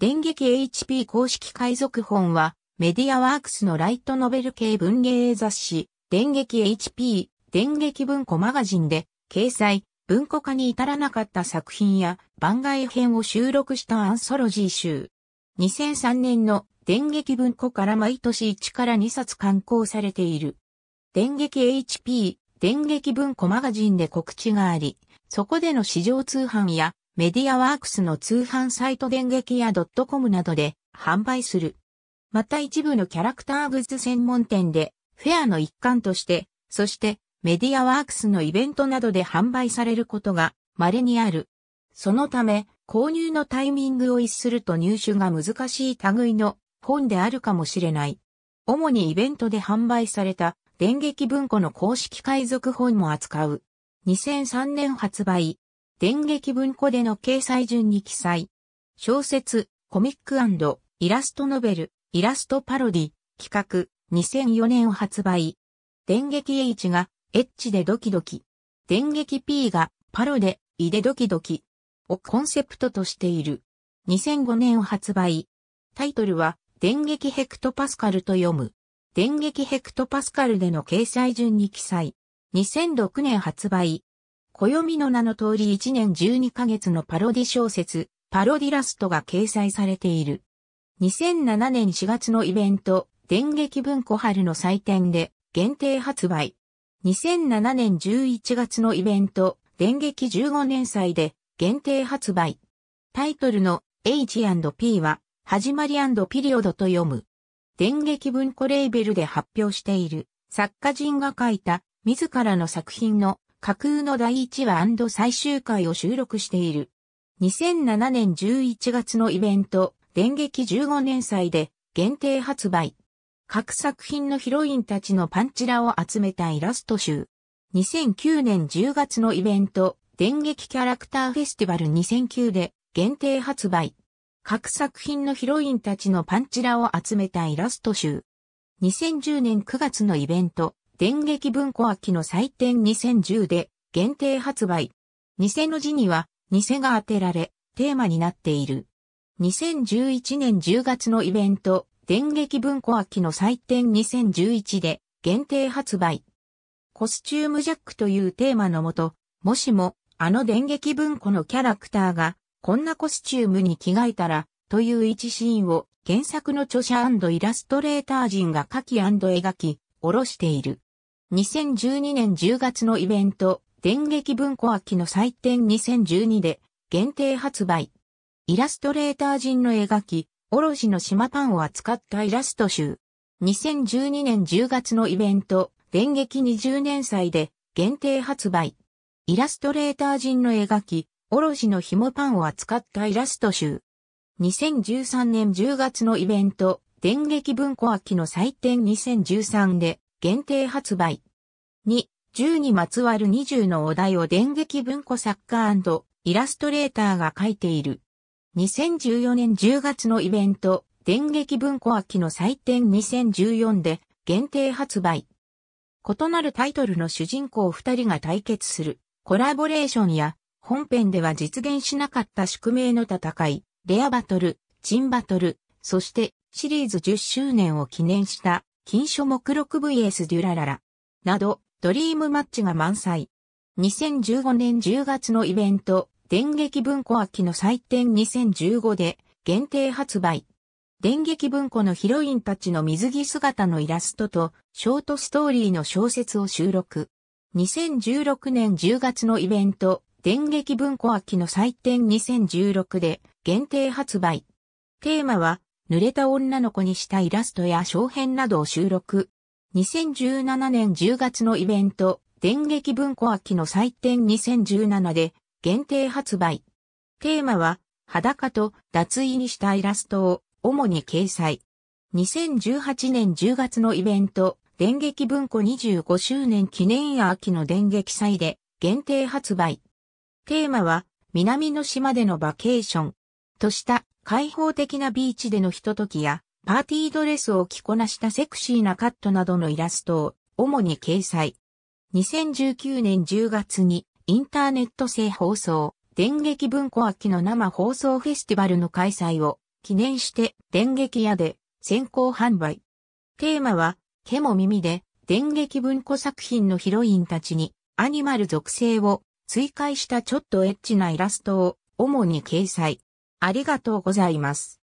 電撃 HP 公式海賊本は、メディアワークスのライトノベル系文芸雑誌、電撃 HP、電撃文庫マガジンで、掲載、文庫化に至らなかった作品や番外編を収録したアンソロジー集。2003年の電撃文庫から毎年1から2冊刊行されている。電撃 HP、電撃文庫マガジンで告知があり、そこでの市場通販やメディアワークスの通販サイト電撃やドットコムなどで販売する。また一部のキャラクターグッズ専門店でフェアの一環として、そしてメディアワークスのイベントなどで販売されることが稀にある。そのため、購入のタイミングを逸すると入手が難しい類の本であるかもしれない。主にイベントで販売された電撃文庫の公式海賊本も扱う。2003年発売、電撃文庫での掲載順に記載。小説、コミックイラストノベル、イラストパロディ、企画、2004年発売。電撃 H が、エッチでドキドキ。電撃 P が、パロで、イでドキドキ。をコンセプトとしている。2005年発売。タイトルは、電撃ヘクトパスカルと読む。電撃ヘクトパスカルでの掲載順に記載。2006年発売。暦の名の通り1年12ヶ月のパロディ小説、パロディラストが掲載されている。2007年4月のイベント、電撃文庫春の祭典で限定発売。2007年11月のイベント、電撃15年祭で限定発売。タイトルの H&P は、始まりピリオドと読む。電撃文庫レーベルで発表している、作家人が書いた、自らの作品の架空の第1話最終回を収録している。2007年11月のイベント、電撃15年祭で限定発売。各作品のヒロインたちのパンチラを集めたイラスト集。2009年10月のイベント、電撃キャラクターフェスティバル2009で限定発売。各作品のヒロインたちのパンチラを集めたイラスト集。2010年9月のイベント、電撃文庫秋の祭典2010で限定発売。偽の字には偽が当てられ、テーマになっている。2011年10月のイベント、電撃文庫秋の祭典2011で限定発売。コスチュームジャックというテーマのもと、もしも、あの電撃文庫のキャラクターが、こんなコスチュームに着替えたら、という一シーンを原作の著者イラストレーター陣が書き描き、おろしている。2012年10月のイベント、電撃文庫秋の祭典2012で限定発売。イラストレーター陣の描き、おろしの島パンを扱ったイラスト集。2012年10月のイベント、電撃20年祭で限定発売。イラストレーター陣の描き、おろしの紐パンを扱ったイラスト集。2013年10月のイベント、電撃文庫秋の祭典2013で限定発売。2、10にまつわる20のお題を電撃文庫作家イラストレーターが書いている。2014年10月のイベント、電撃文庫秋の祭典2014で限定発売。異なるタイトルの主人公2人が対決するコラボレーションや本編では実現しなかった宿命の戦い、レアバトル、チンバトル、そしてシリーズ10周年を記念した金書目録 VS デュラララ、など、ドリームマッチが満載。2015年10月のイベント、電撃文庫秋の祭典2015で、限定発売。電撃文庫のヒロインたちの水着姿のイラストと、ショートストーリーの小説を収録。2016年10月のイベント、電撃文庫秋の祭典2016で限定発売。テーマは、濡れた女の子にしたイラストや小編などを収録。2017年10月のイベント、電撃文庫秋の祭典2017で限定発売。テーマは、裸と脱衣にしたイラストを主に掲載。2018年10月のイベント、電撃文庫25周年記念や秋の電撃祭で限定発売。テーマは、南の島でのバケーション、とした開放的なビーチでのひとときや、パーティードレスを着こなしたセクシーなカットなどのイラストを主に掲載。2019年10月にインターネット製放送、電撃文庫秋の生放送フェスティバルの開催を記念して電撃屋で先行販売。テーマは、毛も耳で電撃文庫作品のヒロインたちにアニマル属性を追加したちょっとエッチなイラストを主に掲載。ありがとうございます。